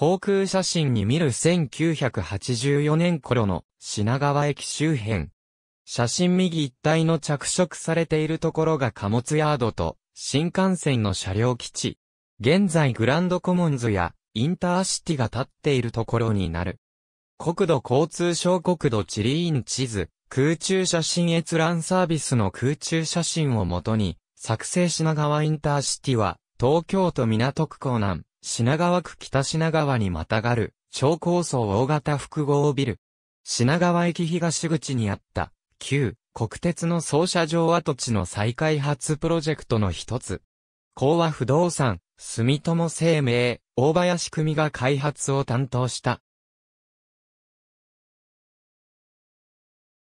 航空写真に見る1984年頃の品川駅周辺。写真右一帯の着色されているところが貨物ヤードと新幹線の車両基地。現在グランドコモンズやインターシティが立っているところになる。国土交通省国土地理院地図、空中写真閲覧サービスの空中写真をもとに、作成品川インターシティは、東京都港区港南、品川区北品川にまたがる、超高層大型複合ビル。品川駅東口にあった、旧、国鉄の総車場跡地の再開発プロジェクトの一つ。講和不動産、住友生命、大林組が開発を担当した。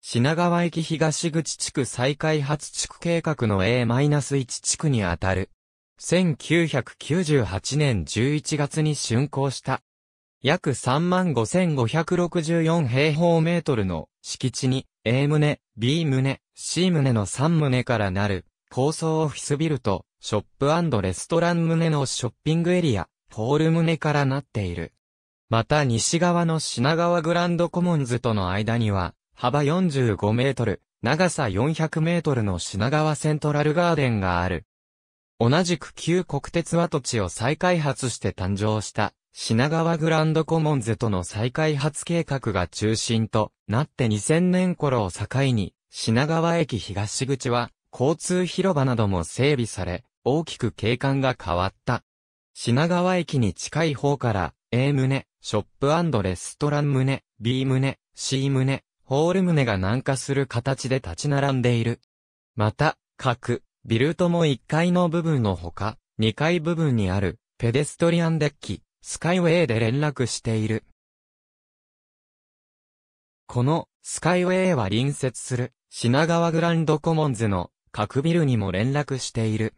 品川駅東口地区再開発地区計画の A-1 地区にあたる1998年11月に竣工した。約35,564平方メートルの敷地に A 棟、B 棟、C 棟の3棟からなる高層オフィスビルとショップレストラン棟のショッピングエリア、ホール棟からなっている。また西側の品川グランドコモンズとの間には幅45メートル、長さ400メートルの品川セントラルガーデンがある。同じく旧国鉄跡地を再開発して誕生した品川グランドコモンズとの再開発計画が中心となって2000年頃を境に品川駅東口は交通広場なども整備され大きく景観が変わった。品川駅に近い方から A 棟、ショップレストラン棟、B 棟、C 棟、ホール棟が南下する形で立ち並んでいる。また、各ビルトも1階の部分のほか、2階部分にある、ペデストリアンデッキ、スカイウェイで連絡している。この、スカイウェイは隣接する、品川グランドコモンズの、各ビルにも連絡している。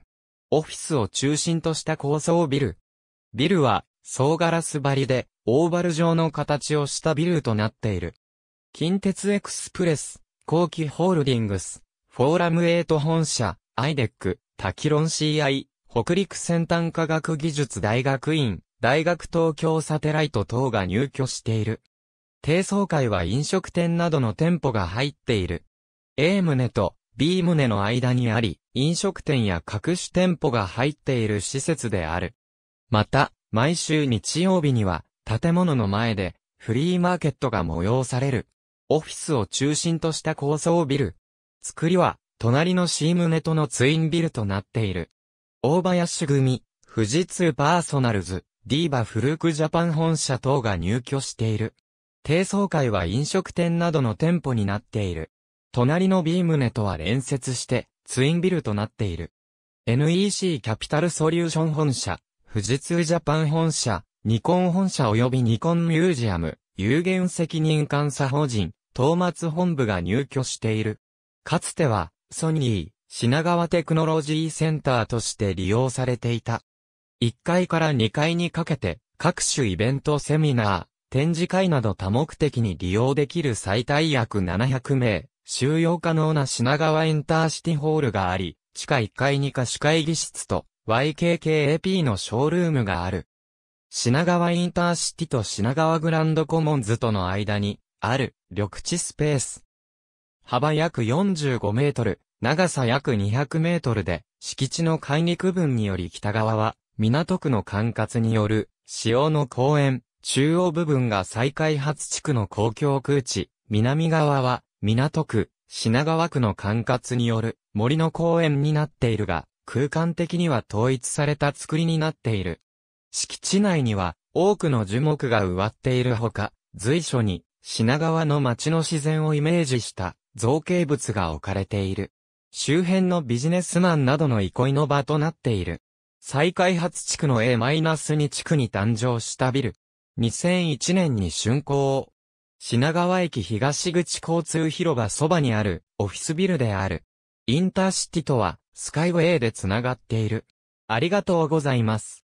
オフィスを中心とした高層ビル。ビルは、総ガラス張りで、オーバル状の形をしたビルとなっている。近鉄エクスプレス、後期ホールディングス、フォーラム8本社、アイデック、タキロン CI、北陸先端科学技術大学院、大学東京サテライト等が入居している。低層階は飲食店などの店舗が入っている。A 棟と B 棟の間にあり、飲食店や各種店舗が入っている施設である。また、毎週日曜日には、建物の前で、フリーマーケットが催される。オフィスを中心とした高層ビル。作りは、隣のシームネとのツインビルとなっている。大林組、富士通パーソナルズ、ディーバフルークジャパン本社等が入居している。低層階は飲食店などの店舗になっている。隣の B ネとは連接して、ツインビルとなっている。NEC キャピタルソリューション本社、富士通ジャパン本社、ニコン本社及びニコンミュージアム、有限責任監査法人、東松本部が入居している。かつては、ソニー、品川テクノロジーセンターとして利用されていた。1階から2階にかけて、各種イベントセミナー、展示会など多目的に利用できる最大約700名、収容可能な品川エンターシティホールがあり、地下1階に貸し会議室と YKKAP のショールームがある。品川インターシティと品川グランドコモンズとの間に、ある緑地スペース、幅約45メートル、長さ約200メートルで、敷地の海陸分により北側は、港区の管轄による、潮の公園、中央部分が再開発地区の公共空地、南側は、港区、品川区の管轄による、森の公園になっているが、空間的には統一された作りになっている。敷地内には、多くの樹木が植わっているほか、随所に、品川の街の自然をイメージした、造形物が置かれている。周辺のビジネスマンなどの憩いの場となっている。再開発地区の A-2 地区に誕生したビル。2001年に竣工。品川駅東口交通広場そばにあるオフィスビルである。インターシティとはスカイウェイでつながっている。ありがとうございます。